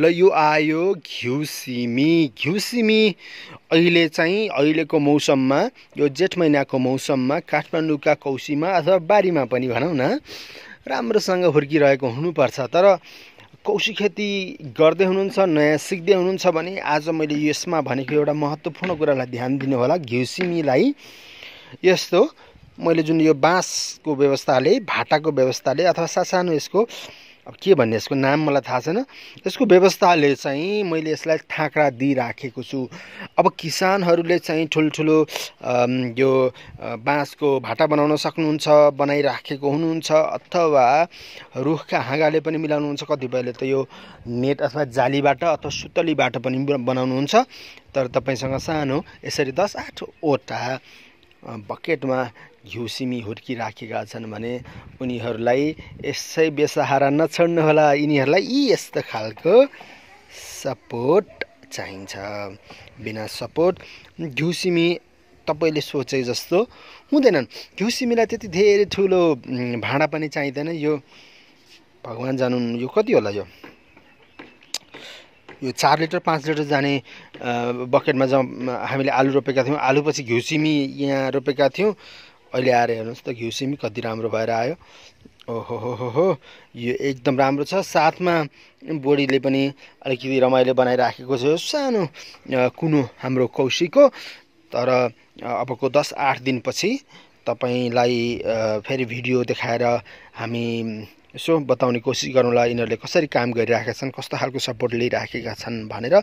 ल यो आयो घिउसिमी घिउसिमी अहिले चाहिँ अहिलेको मौसममा यो जेठ महिनाको मौसममा काठमाडौँका कौसीमा अथवा बारीमा पनि भनौँ न राम्रोसँग हुर्किरहेको हुनुपर्छ तर कौसी खेती गर्दै हुनुहुन्छ नयाँ सिक्दै हुनुहुन्छ भने आज मैले यसमा भनेको एउटा महत्त्वपूर्ण कुरालाई ध्यान दिनु होला घिउसिमीलाई यस्तो मैले जुन यो बाँसको व्यवस्थाले भाटाको व्यवस्थाले अथवा सासानो यसको अब के भन्ने यसको नाम मलाई थाहा छैन यसको व्यवस्थाले चाहिँ मैले यसलाई थाँक्रा दिइराखेको छु अब किसानहरूले चाहिँ ठुल्ठुलो यो बाँसको भाटा बनाउन सक्नुहुन्छ बनाइराखेको हुनुहुन्छ अथवा रुखका हाँगाले पनि मिलाउनुहुन्छ कतिपयले त यो नेट अथवा जालीबाट अथवा सुतलीबाट पनि बनाउनुहुन्छ तर तपाईँसँग सानो यसरी दस आठवटा बकेटमा घिउसिमी हुर्किराखेका छन् भने उनीहरूलाई यसै बेसहारा नछड्नुहोला यिनीहरूलाई यी यस्तो खालको सपोर्ट चाहिन्छ बिना सपोर्ट घिउसिमी तपाईँले सोचे जस्तो हुँदैनन् घिउसिमीलाई त्यति धेरै ठुलो भाँडा पनि चाहिँदैन यो भगवान् जानु यो कति होला यो यो चार लिटर पाँच लिटर जाने बकेटमा जम्मा हामीले आलु रोपेका थियौँ आलुपछि घिउ सिमी यहाँ रोपेका थियौँ अहिले आएर हेर्नुहोस् त घिउ कति राम्रो भएर आयो ओहो हो हो हो यो एकदम राम्रो छ साथमा बोडीले पनि अलिकति रमाइलो बनाइराखेको छ सानो कुनो हाम्रो कौशीको तर अबको दस आठ दिनपछि तपाईँलाई फेरि भिडियो देखाएर हामी यसो बताउने कोसिस गर्नुलाई यिनीहरूले कसरी काम गरिराखेका छन् कस्तो खालको सपोर्ट लिइराखेका छन् भनेर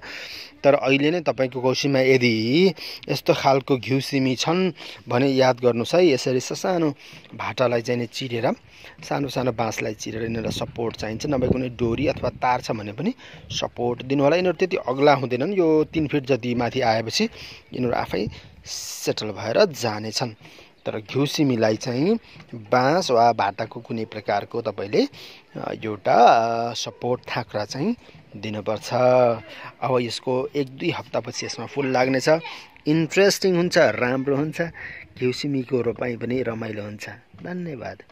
तर अहिले नै तपाईँको कौसीमा यदि यस्तो खालको घिउ सिमी छन् भने याद गर्नुहोस् है यसरी सानो भाटालाई चाहिँ चिरेर सानो सानो बाँसलाई चिरेर यिनीहरूलाई सपोर्ट चाहिन्छ नभए कुनै डोरी अथवा तार छ भने पनि सपोर्ट दिनु होला यिनीहरू त्यति अग्ला हुँदैनन् यो तिन फिट जति माथि आएपछि यिनीहरू आफै सेटल भएर जानेछन् तर घिउसिमीलाई चाहिँ बाँस वा भाटाको कुनै प्रकारको तपाईँले एउटा सपोर्ट थाक्रा चाहिँ दिनुपर्छ अब यसको एक दुई हप्तापछि यसमा फुल लाग्नेछ इन्ट्रेस्टिङ हुन्छ राम्रो हुन्छ घिउसिमीको रोपाइँ पनि रमाइलो हुन्छ धन्यवाद